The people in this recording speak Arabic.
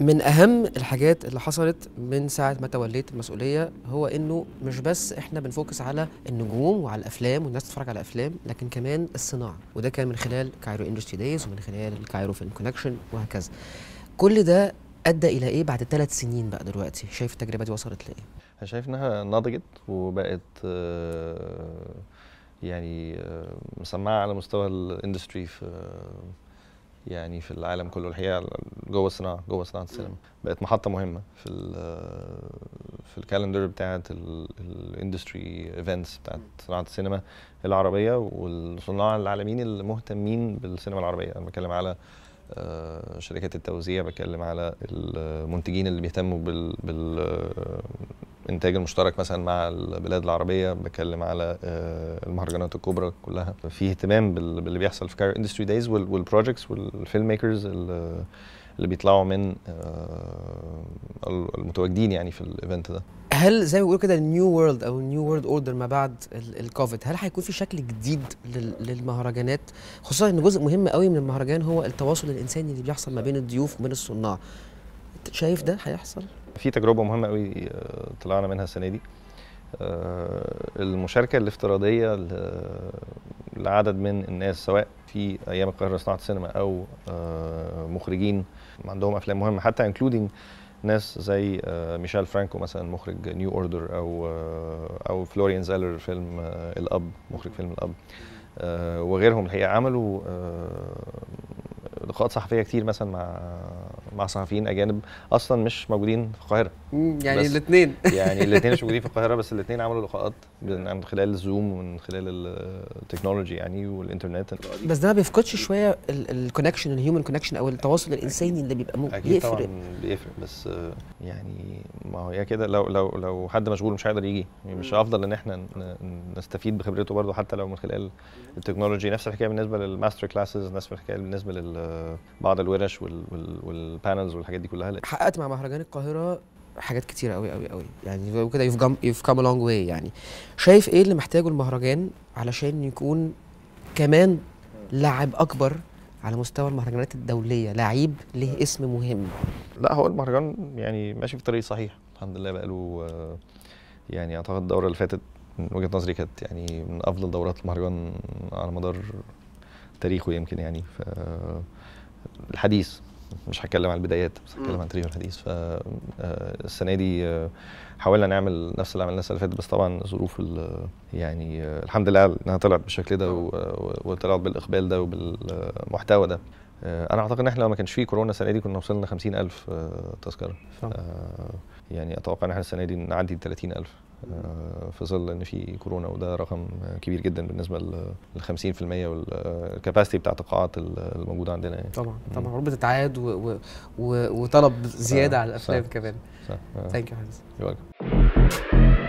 من اهم الحاجات اللي حصلت من ساعه ما توليت المسؤوليه هو انه مش بس احنا بنفوكس على النجوم وعلى الافلام والناس تتفرج على الافلام لكن كمان الصناعه وده كان من خلال كايرو اندستري دايز ومن خلال الكايرو فيلم كونكشن وهكذا كل ده ادى الى ايه بعد ثلاث سنين بقى دلوقتي شايف التجربه دي وصلت لايه انا شايف انها نضجت وبقت آه يعني آه، مسمعه على مستوى الاندستري في آه، يعني في العالم كله الحقيقه جوه الصناعه جوه صناعه السينما بقت محطه مهمه في ال آه، في الكالندر بتاعه الاندستري ايفنتس بتاعه صناعه السينما العربيه والصناع العالميين المهتمين بالسينما العربيه انا بتكلم على شركات التوزيع بتكلم على المنتجين اللي بيهتموا بال, بال الانتاج المشترك مثلا مع البلاد العربيه بتكلم على آه، المهرجانات الكبرى كلها في اهتمام باللي بيحصل في كايرو اندستري دايز والبروجكتس والفيلم ميكرز اللي بيطلعوا من آه، المتواجدين يعني في الايفنت ده هل زي ما بيقولوا كده النيو وورلد او النيو وورلد اوردر ما بعد الكوفيد هل هيكون في شكل جديد للمهرجانات خصوصا ان جزء مهم قوي من المهرجان هو التواصل الانساني اللي بيحصل ما بين الضيوف وبين الصناع شايف ده هيحصل في تجربه مهمه قوي آه، طلعنا منها السنه دي آه، المشاركه الافتراضيه لعدد من الناس سواء في ايام القاهره صناعه السينما او آه، مخرجين عندهم افلام مهمه حتى انكلودنج ناس زي ميشيل فرانكو مثلا مخرج نيو اوردر او او فلوريان زالر فيلم الاب مخرج فيلم الاب وغيرهم الحقيقه عملوا لقاءات صحفيه كتير مثلا مع مع صحفيين اجانب اصلا مش موجودين في القاهره يعني الاثنين يعني الاثنين مش موجودين في القاهره بس الاثنين عملوا لقاءات من خلال الزوم ومن خلال التكنولوجي يعني والانترنت بس ده ما بيفقدش شويه الكونكشن الهيومن كونكشن او التواصل الانساني اللي بيبقى ممكن أكيد يفرق طبعا بيفرق بس يعني ما هو هي كده لو لو لو حد مشغول مش هيقدر يجي يعني مش افضل ان احنا نستفيد بخبرته برضه حتى لو من خلال التكنولوجي نفس الحكايه بالنسبه للماستر كلاسز نفس الحكايه بالنسبه لبعض الورش وال البانلز والحاجات دي كلها حققت مع مهرجان القاهره حاجات كتيرة قوي قوي قوي يعني كده يوف جم كام لونج واي يعني شايف ايه اللي محتاجه المهرجان علشان يكون كمان لاعب اكبر على مستوى المهرجانات الدوليه لعيب له اسم مهم لا هو المهرجان يعني ماشي في طريق صحيح الحمد لله بقى له يعني اعتقد الدوره اللي فاتت من وجهه نظري كانت يعني من افضل دورات المهرجان على مدار تاريخه يمكن يعني ف الحديث مش هتكلم عن البدايات بس هتكلم عن تاريخ الحديث فالسنه آه، دي آه، حاولنا نعمل نفس اللي عملناه السنه اللي فاتت بس طبعا ظروف آه، يعني الحمد لله انها طلعت بالشكل ده وطلعت بالاقبال ده وبالمحتوى ده آه، انا اعتقد ان احنا لو ما كانش فيه كورونا السنه دي كنا وصلنا 50000 آه، تذكره آه. يعني اتوقع ان احنا السنه دي نعدي 30000 في ظل ان في كورونا وده رقم كبير جدا بالنسبه ل 50% والكباسيتي بتاعت القاعات الموجوده عندنا يعني. طبعا طبعا ربة تتعاد وطلب زياده آه على الافلام كمان. صح ثانك يو يو